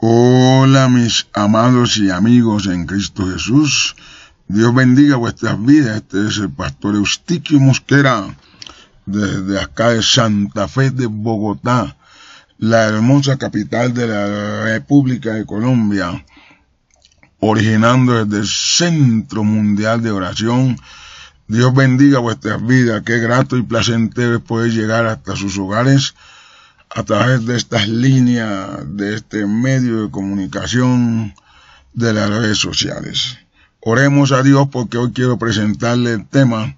Hola mis amados y amigos en Cristo Jesús. Dios bendiga vuestras vidas. Este es el pastor Eustiquio Mosquera desde acá de Santa Fe de Bogotá, la hermosa capital de la República de Colombia, originando desde el Centro Mundial de Oración. Dios bendiga vuestras vidas. Qué grato y placentero es poder llegar hasta sus hogares a través de estas líneas, de este medio de comunicación, de las redes sociales. Oremos a Dios porque hoy quiero presentarle el tema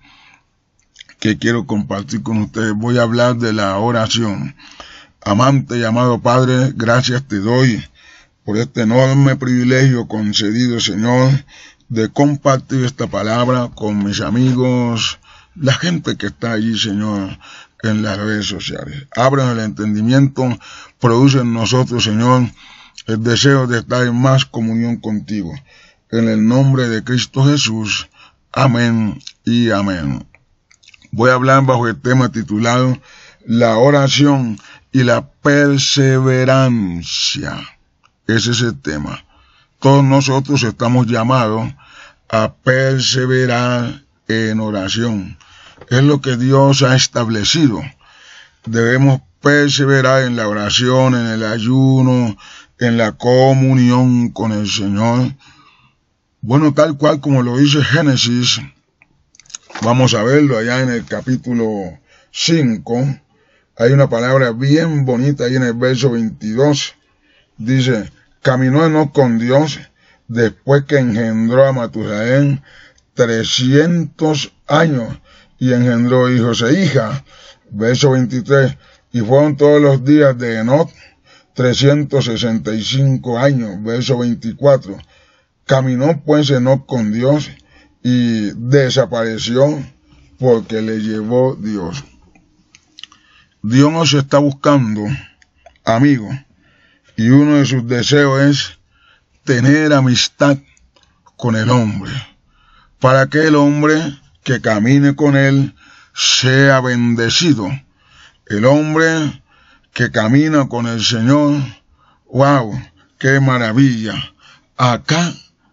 que quiero compartir con ustedes. Voy a hablar de la oración. Amante y amado Padre, gracias te doy por este enorme privilegio concedido, Señor, de compartir esta palabra con mis amigos, la gente que está allí, Señor en las redes sociales. Abran el entendimiento, produce en nosotros, Señor, el deseo de estar en más comunión contigo. En el nombre de Cristo Jesús. Amén y amén. Voy a hablar bajo el tema titulado La oración y la perseverancia. Ese es el tema. Todos nosotros estamos llamados a perseverar en oración. Es lo que Dios ha establecido. Debemos perseverar en la oración, en el ayuno, en la comunión con el Señor. Bueno, tal cual como lo dice Génesis, vamos a verlo allá en el capítulo 5, hay una palabra bien bonita ahí en el verso 22. Dice, caminó no con Dios después que engendró a Matusalén 300 años y engendró hijos e hijas. Verso 23. Y fueron todos los días de Enoch 365 años. Verso 24. Caminó pues Enoch con Dios y desapareció porque le llevó Dios. Dios nos está buscando, amigos, y uno de sus deseos es tener amistad con el hombre, para que el hombre que camine con él sea bendecido. El hombre que camina con el Señor, wow, qué maravilla. Acá,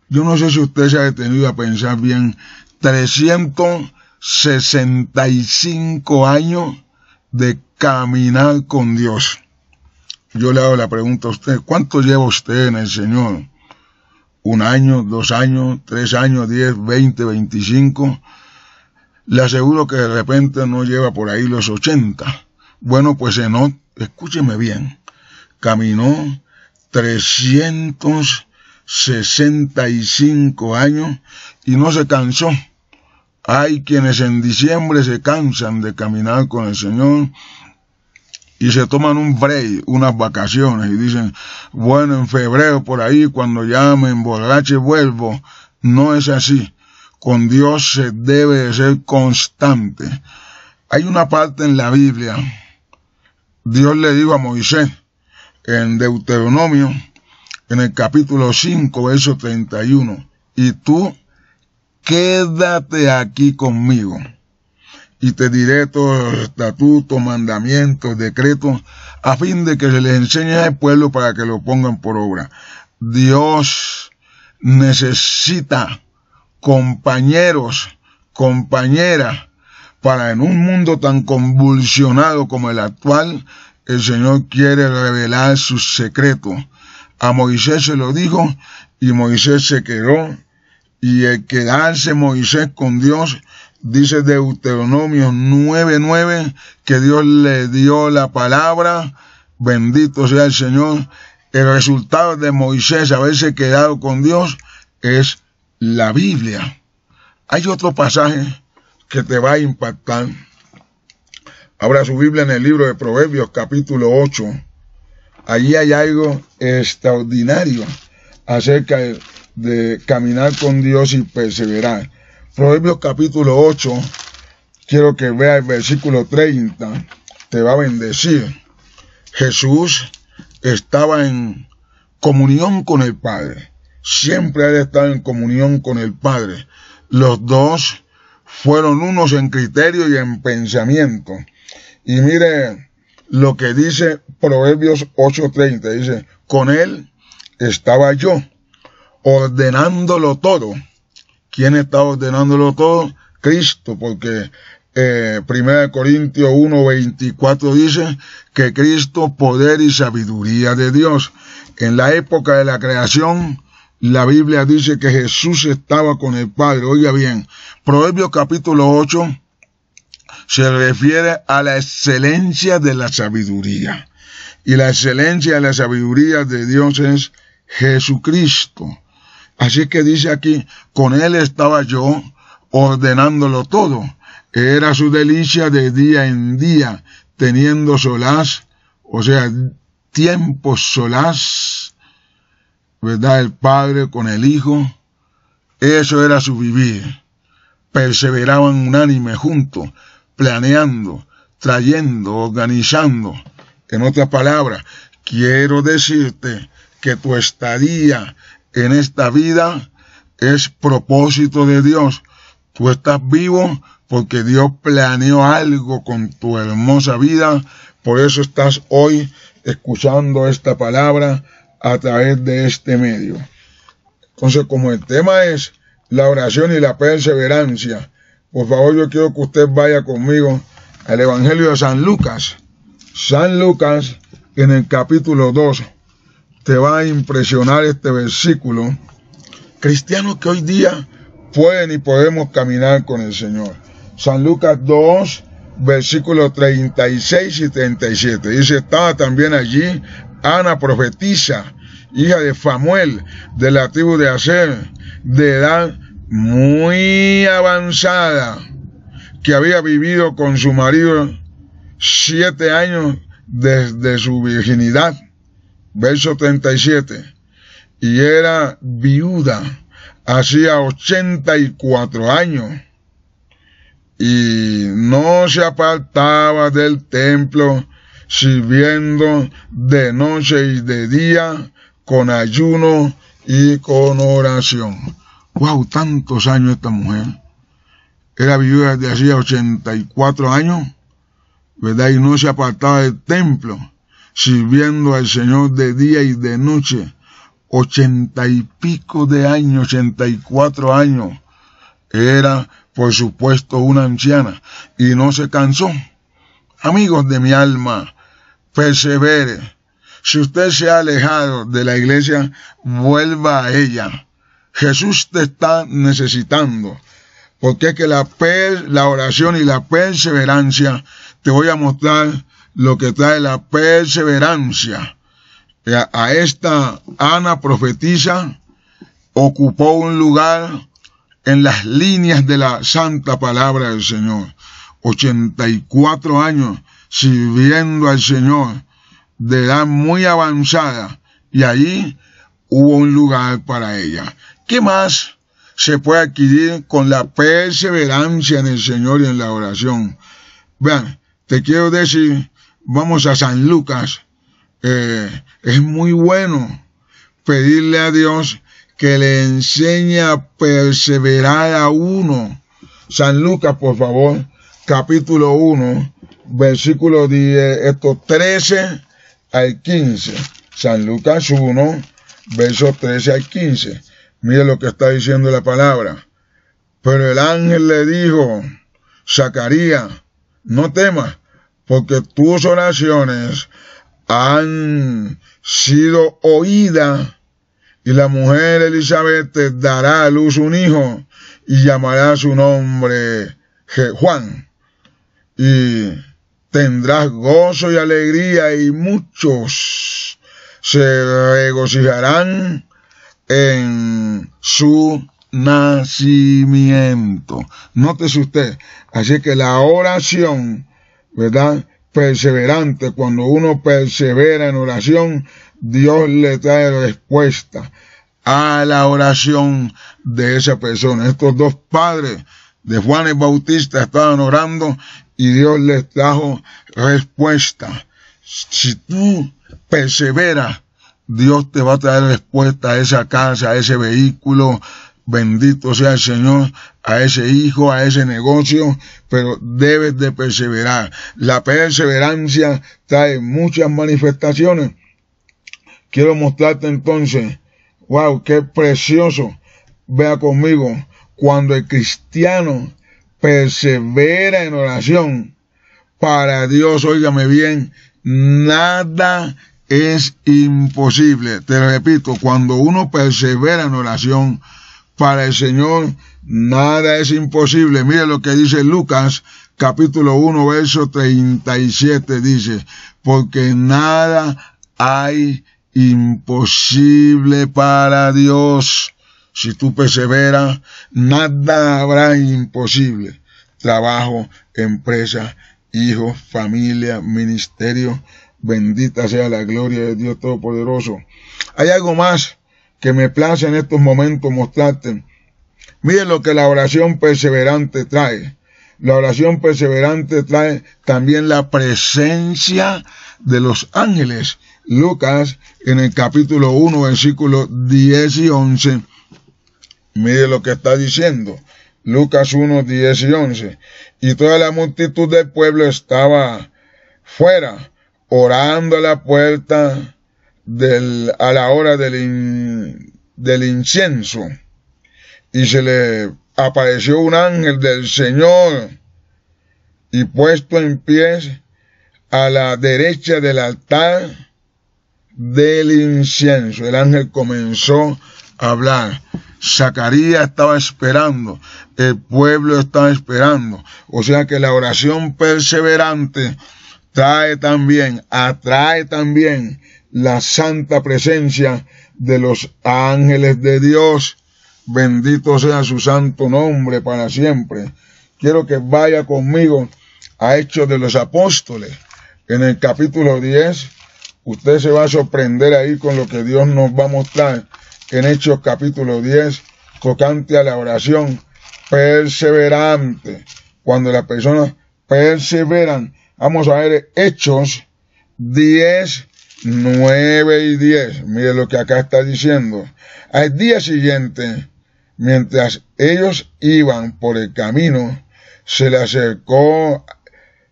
yo no sé si usted se ha detenido a pensar bien, 365 años de caminar con Dios. Yo le hago la pregunta a usted, ¿cuánto lleva usted en el Señor? ¿Un año, dos años, tres años, diez, veinte, veinticinco? Le aseguro que de repente no lleva por ahí los ochenta, Bueno, pues no, escúcheme bien, caminó cinco años y no se cansó. Hay quienes en diciembre se cansan de caminar con el Señor y se toman un break, unas vacaciones y dicen, bueno, en febrero por ahí, cuando ya me emborrache vuelvo. No es así con Dios se debe de ser constante. Hay una parte en la Biblia, Dios le dijo a Moisés en Deuteronomio, en el capítulo 5, verso 31, y tú quédate aquí conmigo y te diré todos los estatutos, mandamientos, decretos, a fin de que se les enseñe al pueblo para que lo pongan por obra. Dios necesita compañeros, compañeras, para en un mundo tan convulsionado como el actual, el Señor quiere revelar su secreto, A Moisés se lo dijo y Moisés se quedó. Y el quedarse Moisés con Dios, dice Deuteronomio 9:9, que Dios le dio la palabra. Bendito sea el Señor. El resultado de Moisés haberse quedado con Dios es la Biblia, hay otro pasaje que te va a impactar. habrá su Biblia en el libro de Proverbios capítulo 8. Allí hay algo extraordinario acerca de, caminar con Dios y perseverar. Proverbios capítulo 8, quiero que vea el versículo 30, te va a bendecir. Jesús estaba en comunión con el Padre siempre ha estado en comunión con el Padre. Los dos fueron unos en criterio y en pensamiento. Y mire lo que dice Proverbios 8:30, dice, con él estaba yo ordenándolo todo. ¿Quién está ordenándolo todo? Cristo, porque eh, 1 Corintios 1.24 dice que Cristo, poder y sabiduría de Dios. En la época de la creación, la Biblia dice que Jesús estaba con el Padre. Oiga bien, Proverbios capítulo 8 se refiere a la excelencia de la sabiduría. Y la excelencia de la sabiduría de Dios es Jesucristo. Así que dice aquí, con Él estaba yo ordenándolo todo. Era su delicia de día en día, teniendo solas, o sea, tiempos solas. ¿verdad? El Padre con el Hijo. Eso era su vivir. Perseveraban unánime juntos, planeando, trayendo, organizando. En otras palabras, quiero decirte que tu estadía en esta vida es propósito de Dios. Tú estás vivo porque Dios planeó algo con tu hermosa vida. Por eso estás hoy escuchando esta palabra a través de este medio. Entonces, como el tema es la oración y la perseverancia, por favor yo quiero que usted vaya conmigo al Evangelio de San Lucas. San Lucas en el capítulo 2 te va a impresionar este versículo. Cristianos que hoy día pueden y podemos caminar con el Señor. San Lucas 2, versículos 36 y 37. Dice, estaba también allí Ana profetiza, hija de Famuel, de la tribu de Aser, de edad muy avanzada, que había vivido con su marido siete años desde su virginidad. Verso 37. Y era viuda, hacía 84 años, y no se apartaba del templo sirviendo de noche y de día con ayuno y con oración. ¡Wow! Tantos años esta mujer. Era viuda de hacía 84 años, ¿verdad? Y no se apartaba del templo, sirviendo al Señor de día y de noche. Ochenta y pico de años, 84 y cuatro años. Era, por supuesto, una anciana y no se cansó. Amigos de mi alma, persevere. Si usted se ha alejado de la iglesia, vuelva a ella. Jesús te está necesitando. Porque es que la, oración y la perseverancia, te voy a mostrar lo que trae la perseverancia. A, a esta Ana profetiza, ocupó un lugar en las líneas de la santa palabra del Señor. 84 años sirviendo al Señor de edad muy avanzada y allí hubo un lugar para ella. ¿Qué más se puede adquirir con la perseverancia en el Señor y en la oración? Vean, te quiero decir, vamos a San Lucas. Eh, es muy bueno pedirle a Dios que le enseñe a perseverar a uno. San Lucas, por favor, capítulo 1, versículo 10, estos 13 al 15. San Lucas 1, versos 13 al 15. Mire lo que está diciendo la palabra. Pero el ángel le dijo, Zacarías, no temas, porque tus oraciones han sido oídas y la mujer Elizabeth te dará a luz un hijo y llamará su nombre Juan. Y tendrás gozo y alegría y muchos se regocijarán en su nacimiento. Nótese usted, así que la oración, ¿verdad? Perseverante, cuando uno persevera en oración, Dios le trae respuesta a la oración de esa persona. Estos dos padres de Juan el Bautista estaban orando y Dios les trajo respuesta. Si tú perseveras, Dios te va a traer respuesta a esa casa, a ese vehículo, bendito sea el Señor, a ese hijo, a ese negocio, pero debes de perseverar. La perseverancia trae muchas manifestaciones. Quiero mostrarte entonces, wow, qué precioso. Vea conmigo, cuando el cristiano persevera en oración. Para Dios, óigame bien, nada es imposible. Te repito, cuando uno persevera en oración, para el Señor nada es imposible. mira lo que dice Lucas capítulo 1 verso 37 dice, porque nada hay imposible para Dios. Si tú perseveras, nada habrá imposible. Trabajo, empresa, hijos, familia, ministerio. Bendita sea la gloria de Dios Todopoderoso. Hay algo más que me place en estos momentos mostrarte. Miren lo que la oración perseverante trae. La oración perseverante trae también la presencia de los ángeles. Lucas en el capítulo 1, versículo 10 y 11 Mire lo que está diciendo. Lucas 1, 10 y 11. Y toda la multitud del pueblo estaba fuera, orando a la puerta del, a la hora del, del incienso. Y se le apareció un ángel del Señor y puesto en pie a la derecha del altar del incienso. El ángel comenzó a hablar. Zacarías estaba esperando, el pueblo estaba esperando. O sea que la oración perseverante trae también, atrae también la santa presencia de los ángeles de Dios. Bendito sea su santo nombre para siempre. Quiero que vaya conmigo a Hechos de los Apóstoles. En el capítulo 10, usted se va a sorprender ahí con lo que Dios nos va a mostrar en Hechos capítulo 10, tocante a la oración perseverante. Cuando las personas perseveran, vamos a ver Hechos 10, 9 y 10. Mire lo que acá está diciendo. Al día siguiente, mientras ellos iban por el camino, se le acercó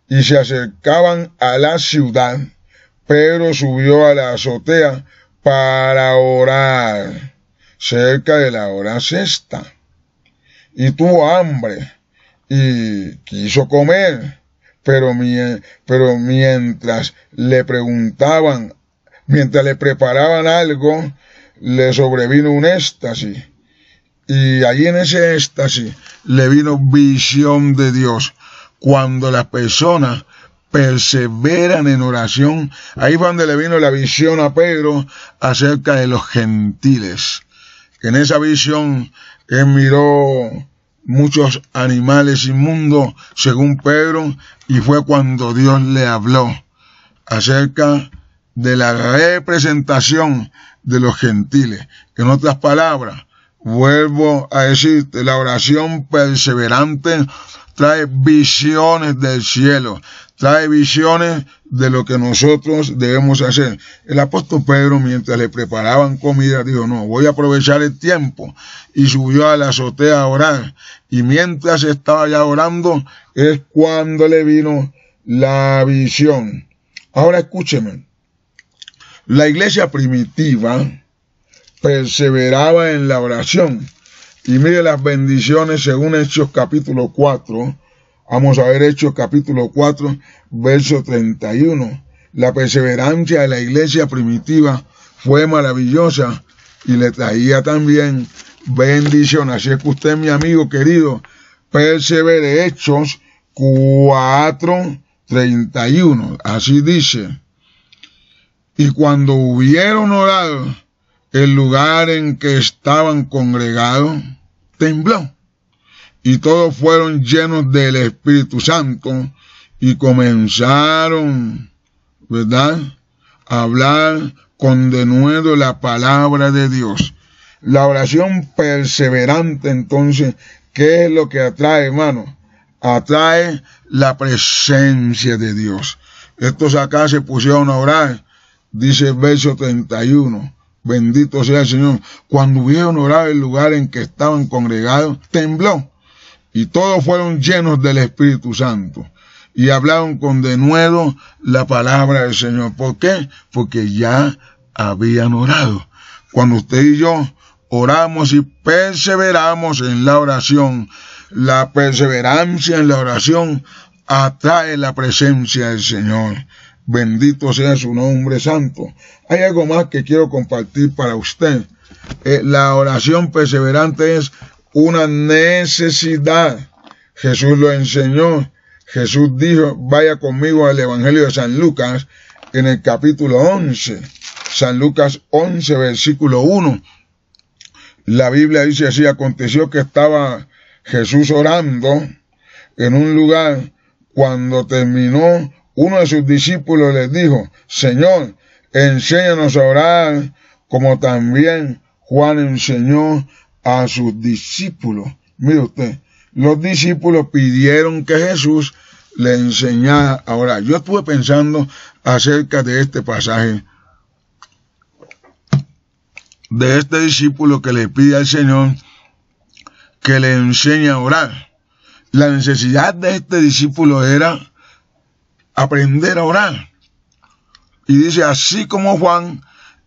y se acercaban a la ciudad. Pedro subió a la azotea para orar cerca de la hora sexta. Y tuvo hambre y quiso comer, pero, pero mientras le preguntaban, mientras le preparaban algo, le sobrevino un éxtasis. Y allí en ese éxtasis le vino visión de Dios. Cuando las personas perseveran en oración. Ahí fue donde le vino la visión a Pedro acerca de los gentiles. en esa visión él miró muchos animales inmundos, según Pedro, y fue cuando Dios le habló acerca de la representación de los gentiles. En otras palabras, vuelvo a decir... la oración perseverante trae visiones del cielo, hay visiones de lo que nosotros debemos hacer. El apóstol Pedro, mientras le preparaban comida, dijo, no, voy a aprovechar el tiempo. Y subió a la azotea a orar. Y mientras estaba ya orando, es cuando le vino la visión. Ahora escúcheme. La iglesia primitiva perseveraba en la oración. Y mire las bendiciones según Hechos capítulo 4, Vamos a ver Hechos capítulo 4, verso 31. La perseverancia de la iglesia primitiva fue maravillosa y le traía también bendición. Así es que usted, mi amigo querido, persevere Hechos 4, 31. Así dice. Y cuando hubieron orado, el lugar en que estaban congregados tembló y todos fueron llenos del Espíritu Santo y comenzaron, ¿verdad?, a hablar con denuedo la palabra de Dios. La oración perseverante, entonces, ¿qué es lo que atrae, hermano? Atrae la presencia de Dios. Estos acá se pusieron a orar, dice el verso 31. Bendito sea el Señor. Cuando hubieron orado el lugar en que estaban congregados, tembló y todos fueron llenos del Espíritu Santo y hablaron con denuedo la palabra del Señor. ¿Por qué? Porque ya habían orado. Cuando usted y yo oramos y perseveramos en la oración, la perseverancia en la oración atrae la presencia del Señor. Bendito sea su nombre santo. Hay algo más que quiero compartir para usted. Eh, la oración perseverante es una necesidad. Jesús lo enseñó. Jesús dijo, vaya conmigo al Evangelio de San Lucas en el capítulo 11. San Lucas 11, versículo 1. La Biblia dice así, aconteció que estaba Jesús orando en un lugar cuando terminó, uno de sus discípulos les dijo, Señor, enséñanos a orar como también Juan enseñó a sus discípulos. Mire usted, los discípulos pidieron que Jesús le enseñara a orar. Yo estuve pensando acerca de este pasaje, de este discípulo que le pide al Señor que le enseñe a orar. La necesidad de este discípulo era aprender a orar. Y dice, así como Juan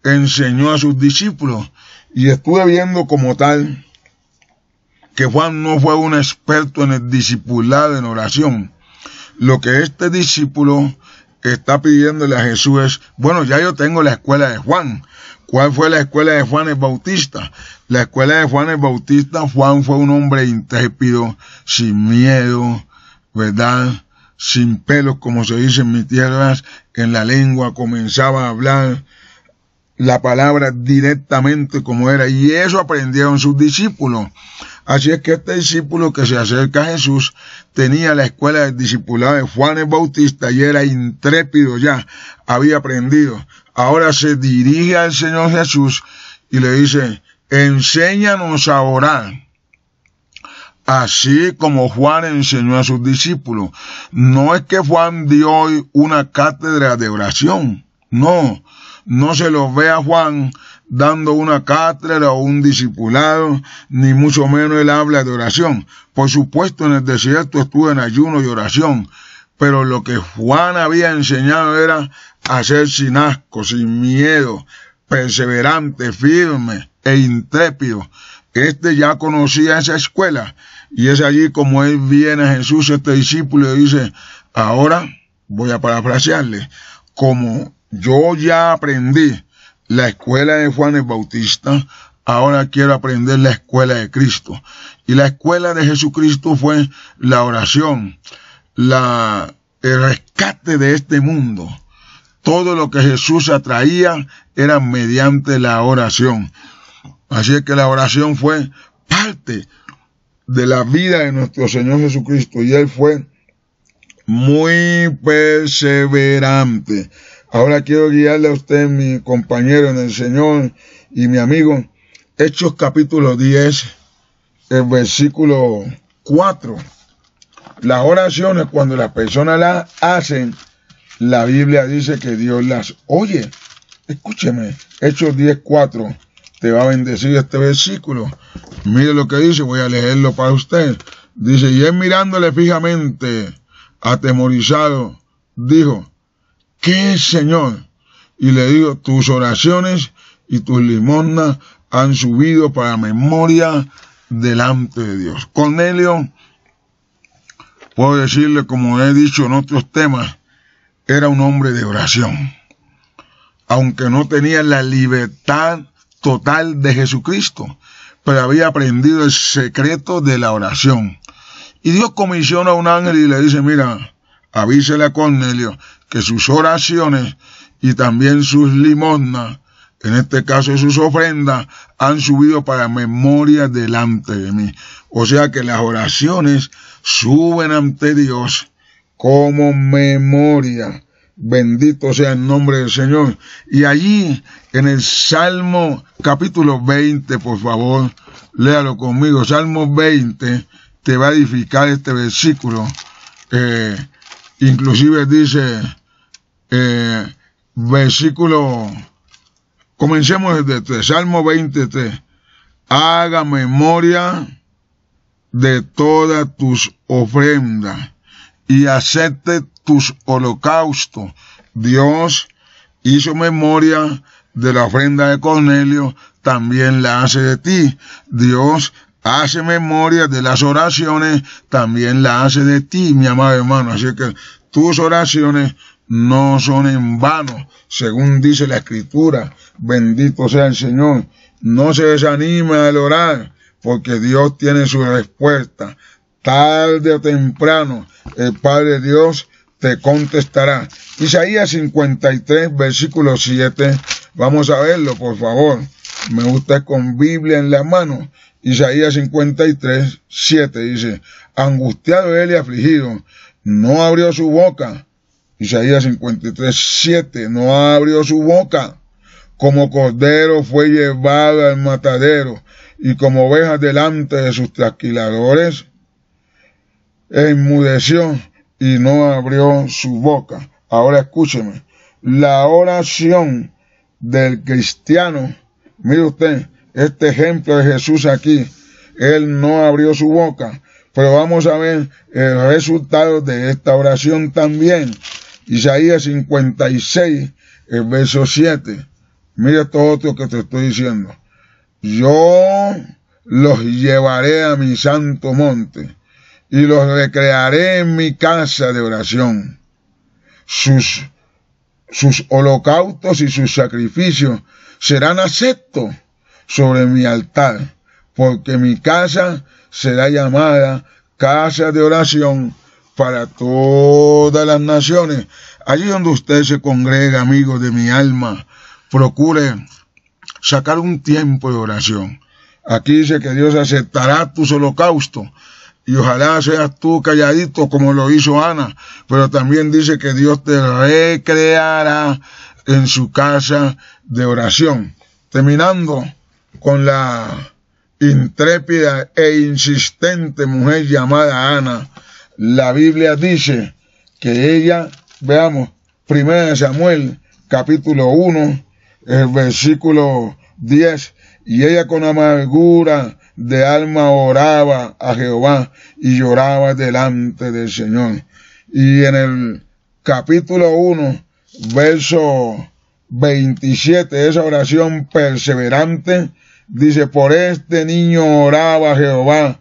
enseñó a sus discípulos. Y estuve viendo como tal que Juan no fue un experto en el discipulado en oración. Lo que este discípulo está pidiéndole a Jesús es, bueno, ya yo tengo la escuela de Juan. ¿Cuál fue la escuela de Juan el Bautista? La escuela de Juan el Bautista, Juan fue un hombre intrépido, sin miedo, ¿verdad? Sin pelos, como se dice en mis tierras, en la lengua, comenzaba a hablar la palabra directamente como era. Y eso aprendieron sus discípulos. Así es que este discípulo que se acerca a Jesús tenía la escuela del discipulado de Juan el Bautista y era intrépido ya, había aprendido. Ahora se dirige al Señor Jesús y le dice, enséñanos a orar. Así como Juan enseñó a sus discípulos. No es que Juan dio hoy una cátedra de oración. No, no se los ve a Juan dando una cátedra o un discipulado, ni mucho menos él habla de oración. Por supuesto, en el desierto estuvo en ayuno y oración, pero lo que Juan había enseñado era hacer sin asco, sin miedo, perseverante, firme e intrépido. Este ya conocía esa escuela y es allí como él viene a Jesús, este discípulo, y dice, ahora voy a parafrasearle, como yo ya aprendí la escuela de Juan el Bautista, ahora quiero aprender la escuela de Cristo. Y la escuela de Jesucristo fue la oración, la, el rescate de este mundo. Todo lo que Jesús atraía era mediante la oración. Así es que la oración fue parte de la vida de nuestro Señor Jesucristo y Él fue muy perseverante Ahora quiero guiarle a usted, mi compañero en el Señor y mi amigo, Hechos capítulo 10, el versículo 4. Las oraciones, cuando las personas las hacen, la Biblia dice que Dios las oye. Escúcheme, Hechos 10, 4. Te va a bendecir este versículo. Mire lo que dice, voy a leerlo para usted. Dice, y él mirándole fijamente, atemorizado, dijo, Qué Señor. Y le digo, tus oraciones y tus limosnas han subido para memoria delante de Dios. Cornelio, puedo decirle, como he dicho en otros temas, era un hombre de oración. Aunque no tenía la libertad total de Jesucristo, pero había aprendido el secreto de la oración. Y Dios comisiona a un ángel y le dice, mira, Avísale a Cornelio que sus oraciones y también sus limosnas, en este caso sus ofrendas, han subido para memoria delante de mí. O sea que las oraciones suben ante Dios como memoria. Bendito sea el nombre del Señor. Y allí, en el Salmo capítulo 20, por favor, léalo conmigo. Salmo 20 te va a edificar este versículo. Eh, inclusive dice, eh, versículo, comencemos desde este, Salmo 23. Este, Haga memoria de todas tus ofrendas y acepte tus holocaustos. Dios hizo memoria de la ofrenda de Cornelio, también la hace de ti. Dios hace memoria de las oraciones, también la hace de ti, mi amado hermano. Así que tus oraciones no son en vano, según dice la Escritura. Bendito sea el Señor. No se desanime al orar, porque Dios tiene su respuesta. Tarde o temprano, el Padre Dios te contestará. Isaías 53, versículo 7. Vamos a verlo, por favor. Me gusta con Biblia en la mano. Isaías 53, 7 dice, angustiado él y afligido, no abrió su boca Isaías 53, 7, no abrió su boca. Como cordero fue llevado al matadero y como oveja delante de sus trasquiladores, enmudeció y no abrió su boca. Ahora escúcheme, la oración del cristiano, mire usted, este ejemplo de Jesús aquí, él no abrió su boca, pero vamos a ver el resultado de esta oración también. Isaías 56, el verso 7. Mira todo lo que te estoy diciendo. Yo los llevaré a mi santo monte y los recrearé en mi casa de oración. Sus, sus holocaustos y sus sacrificios serán aceptos sobre mi altar, porque mi casa será llamada casa de oración para todas las naciones. Allí donde usted se congrega, amigo de mi alma, procure sacar un tiempo de oración. Aquí dice que Dios aceptará tus holocaustos. Y ojalá seas tú calladito como lo hizo Ana. Pero también dice que Dios te recreará en su casa de oración. Terminando con la intrépida e insistente mujer llamada Ana, la Biblia dice que ella, veamos, 1 Samuel, capítulo 1, el versículo 10, y ella con amargura de alma oraba a Jehová y lloraba delante del Señor. Y en el capítulo 1, verso 27, esa oración perseverante, dice, por este niño oraba Jehová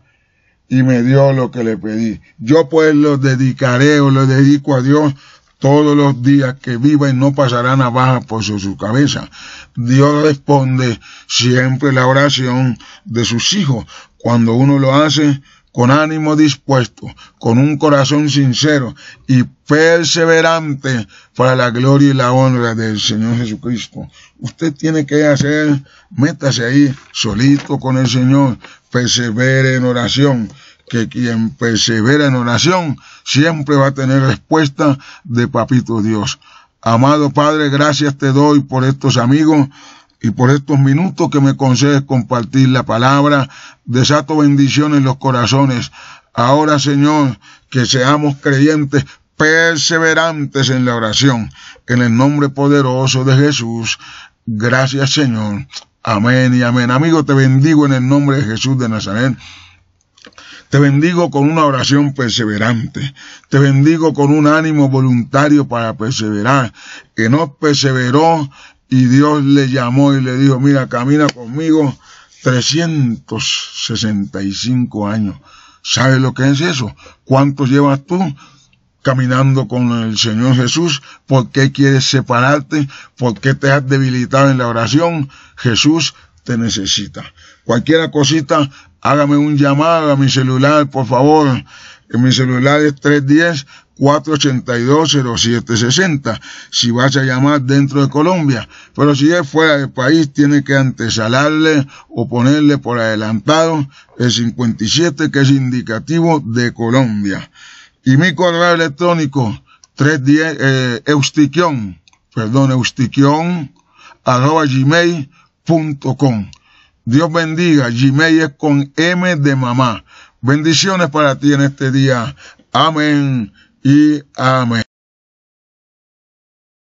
y me dio lo que le pedí. Yo pues lo dedicaré o lo dedico a Dios todos los días que viva y no pasará navaja por su, cabeza. Dios responde siempre la oración de sus hijos cuando uno lo hace con ánimo dispuesto, con un corazón sincero y perseverante para la gloria y la honra del Señor Jesucristo usted tiene que hacer, métase ahí solito con el Señor, persevere en oración, que quien persevera en oración siempre va a tener respuesta de Papito Dios. Amado Padre, gracias te doy por estos amigos y por estos minutos que me concedes compartir la palabra. Desato bendición en los corazones. Ahora, Señor, que seamos creyentes perseverantes en la oración. En el nombre poderoso de Jesús. Gracias Señor. Amén y amén. Amigo, te bendigo en el nombre de Jesús de Nazaret. Te bendigo con una oración perseverante. Te bendigo con un ánimo voluntario para perseverar. Que no perseveró y Dios le llamó y le dijo, mira, camina conmigo 365 años. ¿Sabes lo que es eso? ¿Cuántos llevas tú? caminando con el Señor Jesús? ¿Por qué quieres separarte? ¿Por qué te has debilitado en la oración? Jesús te necesita. Cualquiera cosita, hágame un llamado a mi celular, por favor. En mi celular es 310 482-0760, si vas a llamar dentro de Colombia. Pero si es fuera del país, tiene que antesalarle o ponerle por adelantado el 57, que es indicativo de Colombia. Y mi correo electrónico, 310, eh, eustiquion, perdón, eustiquion arroba gmail.com. Dios bendiga, Gmail es con M de mamá. Bendiciones para ti en este día. Amén y amén.